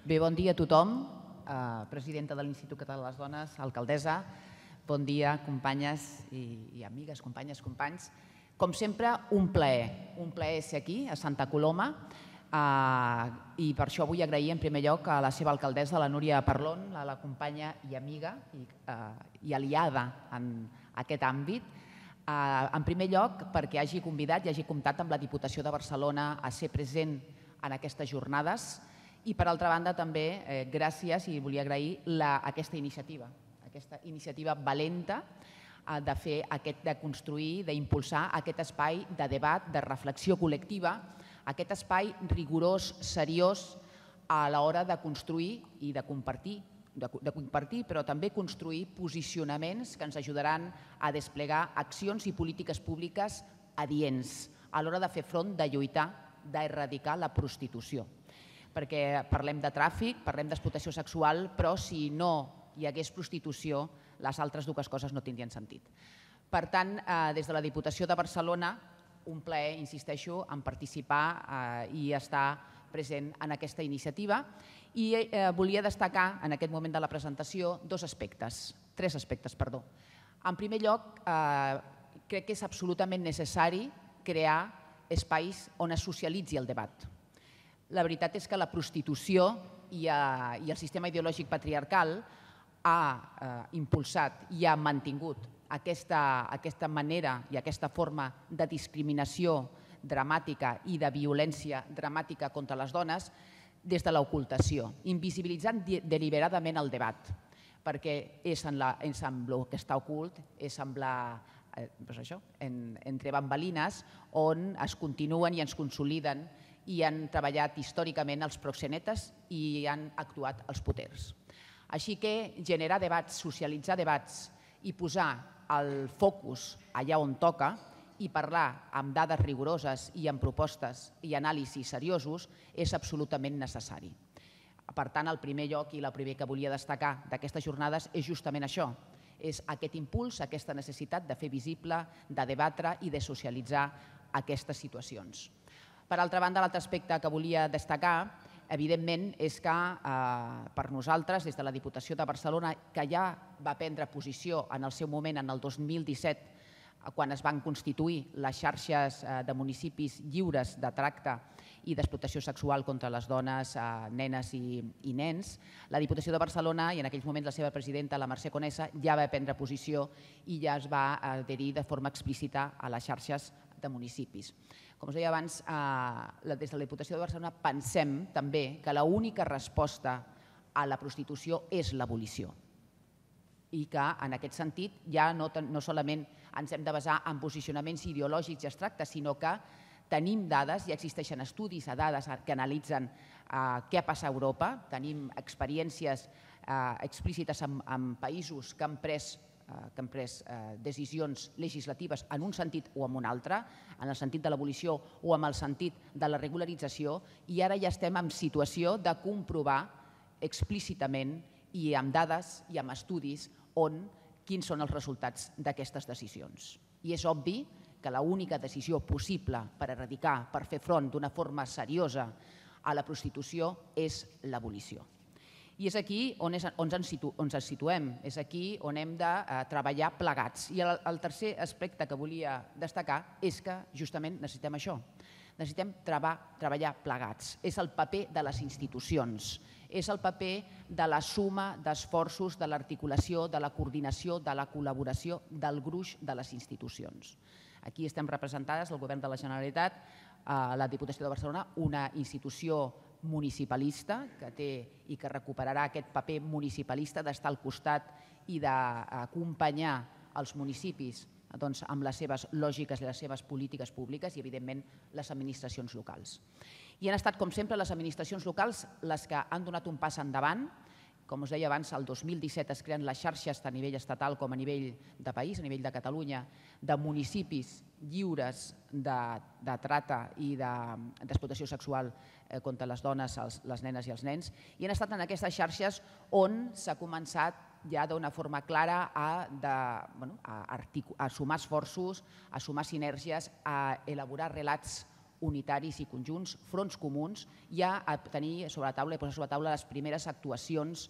Bé, bon dia a tothom, eh, presidenta de l'Institut Català de les Dones, alcaldessa, bon dia companyes i, i amigues, companyes, companys. Com sempre, un plaer, un plaer ser aquí, a Santa Coloma, eh, i per això vull agrair en primer lloc a la seva alcaldessa, la Núria Parlon, la, la companya i amiga i, eh, i aliada en aquest àmbit, eh, en primer lloc, perquè hagi convidat i hagi comptat amb la Diputació de Barcelona a ser present en aquestes jornades. I per altra banda també eh, gràcies i volia agrair la, aquesta iniciativa, aquesta iniciativa valenta eh, de fer aquest, de construir, d'impulsar aquest espai de debat, de reflexió col·lectiva, aquest espai rigorós, seriós, a l'hora de construir i de compartir de, de compartir, però també construir posicionaments que ens ajudaran a desplegar accions i polítiques públiques adients a l'hora de fer front, de lluitar, d'erradicar la prostitució perquè parlem de tràfic, parlem d'explotació sexual, però si no hi hagués prostitució, les altres dues coses no tindrien sentit. Per tant, eh, des de la Diputació de Barcelona, un plaer, insisteixo, en participar eh, i estar present en aquesta iniciativa. I eh, volia destacar en aquest moment de la presentació dos aspectes, tres aspectes, perdó. En primer lloc, eh, crec que és absolutament necessari crear espais on es socialitzi el debat la veritat és que la prostitució i, a, eh, i el sistema ideològic patriarcal ha eh, impulsat i ha mantingut aquesta, aquesta manera i aquesta forma de discriminació dramàtica i de violència dramàtica contra les dones des de l'ocultació, invisibilitzant deliberadament el debat, perquè és en, la, és en el que està ocult, és en la, eh, doncs això, en, entre bambalines, on es continuen i ens consoliden i han treballat històricament els proxenetes i han actuat els poters. Així que generar debats, socialitzar debats i posar el focus allà on toca i parlar amb dades rigoroses i amb propostes i anàlisis seriosos és absolutament necessari. Per tant, el primer lloc i la primer que volia destacar d'aquestes jornades és justament això, és aquest impuls, aquesta necessitat de fer visible, de debatre i de socialitzar aquestes situacions. Per altra banda, l'altre aspecte que volia destacar, evidentment, és que eh, per nosaltres, des de la Diputació de Barcelona, que ja va prendre posició en el seu moment, en el 2017, quan es van constituir les xarxes eh, de municipis lliures de tracte i d'explotació sexual contra les dones, eh, nenes i, i nens. La Diputació de Barcelona i en aquells moments la seva presidenta, la Mercè Conesa, ja va prendre posició i ja es va adherir de forma explícita a les xarxes de municipis. Com us deia abans, eh, des de la Diputació de Barcelona pensem també que l'única resposta a la prostitució és l'abolició i que en aquest sentit ja no, no solament ens hem de basar en posicionaments ideològics i abstractes, sinó que tenim dades, ja existeixen estudis a dades que analitzen eh, què passa a Europa, tenim experiències eh, explícites en, en països que han pres Eh, que han pres eh, decisions legislatives en un sentit o en un altre, en el sentit de l'abolició o en el sentit de la regularització, i ara ja estem en situació de comprovar explícitament i amb dades i amb estudis on quins són els resultats d'aquestes decisions. I és obvi que l'única decisió possible per erradicar, per fer front d'una forma seriosa a la prostitució és l'abolició. I és aquí on, és, on, ens, situ, on ens situem, és aquí on hem de eh, treballar plegats. I el, el tercer aspecte que volia destacar és que justament necessitem això. Necessitem treba, treballar plegats. És el paper de les institucions, és el paper de la suma d'esforços, de l'articulació, de la coordinació, de la col·laboració, del gruix de les institucions. Aquí estem representades el Govern de la Generalitat, eh, la Diputació de Barcelona, una institució municipalista que té i que recuperarà aquest paper municipalista d'estar al costat i d'acompanyar els municipis doncs, amb les seves lògiques i les seves polítiques públiques i, evidentment, les administracions locals. I han estat, com sempre, les administracions locals les que han donat un pas endavant, com us deia abans, el 2017 es creen les xarxes tant a nivell estatal com a nivell de país, a nivell de Catalunya, de municipis lliures de, de trata i d'explotació de, sexual eh, contra les dones, els, les nenes i els nens. I han estat en aquestes xarxes on s'ha començat ja d'una forma clara a, de, bueno, a, a sumar esforços, a sumar sinergies, a elaborar relats unitaris i conjunts, fronts comuns, ja a tenir sobre la taula i posar sobre la taula les primeres actuacions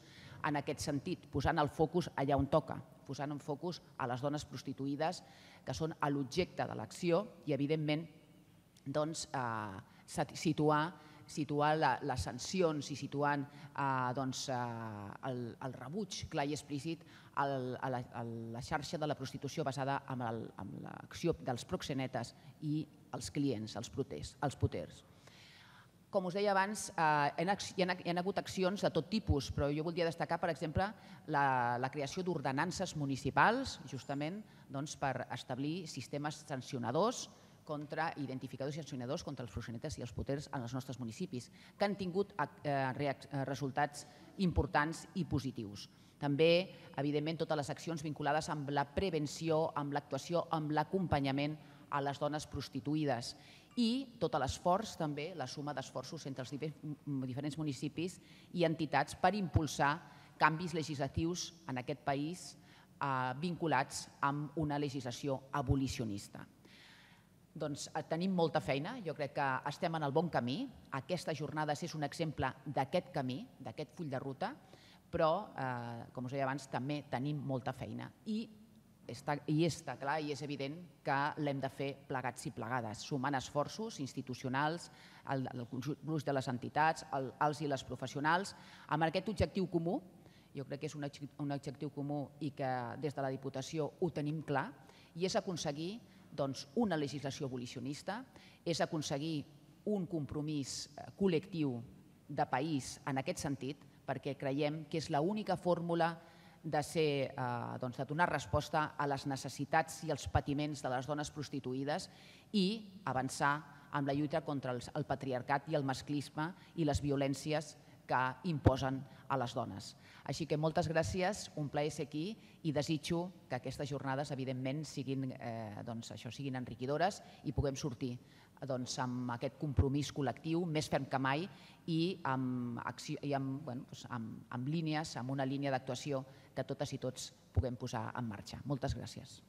en aquest sentit, posant el focus allà on toca, posant en focus a les dones prostituïdes que són a l'objecte de l'acció i, evidentment, doncs, eh, situar situar la, les sancions i situant eh, doncs, eh, el, el rebuig clar i explícit al, a, la, a la xarxa de la prostitució basada en l'acció dels proxenetes i els clients, els, proters, els poters. Com us deia abans, eh, hi, ha, hi ha hagut accions de tot tipus, però jo voldria destacar, per exemple, la, la creació d'ordenances municipals, justament doncs, per establir sistemes sancionadors contra identificadors i sancionadors contra els proxenetes i els poters en els nostres municipis, que han tingut eh, eh, resultats importants i positius. També, evidentment, totes les accions vinculades amb la prevenció, amb l'actuació, amb l'acompanyament a les dones prostituïdes i tot l'esforç també, la suma d'esforços entre els diferents municipis i entitats per impulsar canvis legislatius en aquest país eh, vinculats amb una legislació abolicionista. Doncs eh, tenim molta feina, jo crec que estem en el bon camí, aquesta jornada és un exemple d'aquest camí, d'aquest full de ruta, però, eh, com us deia abans, també tenim molta feina i està, i està clar i és evident que l'hem de fer plegats i plegades, sumant esforços institucionals, el, el conjunt de les entitats, el, els i les professionals, amb aquest objectiu comú, jo crec que és un, un objectiu comú i que des de la Diputació ho tenim clar, i és aconseguir doncs, una legislació abolicionista, és aconseguir un compromís eh, col·lectiu de país en aquest sentit, perquè creiem que és l'única fórmula que de, ser, eh, doncs, de donar resposta a les necessitats i els patiments de les dones prostituïdes i avançar amb la lluita contra els, el patriarcat i el masclisme i les violències que imposen a les dones. Així que moltes gràcies, un plaer ser aquí i desitjo que aquestes jornades, evidentment, siguin, eh, doncs, això, siguin enriquidores i puguem sortir Eh, doncs, amb aquest compromís col·lectiu més ferm que mai i amb, acció, i amb, bueno, doncs, amb, amb línies, amb una línia d'actuació que totes i tots puguem posar en marxa. Moltes gràcies.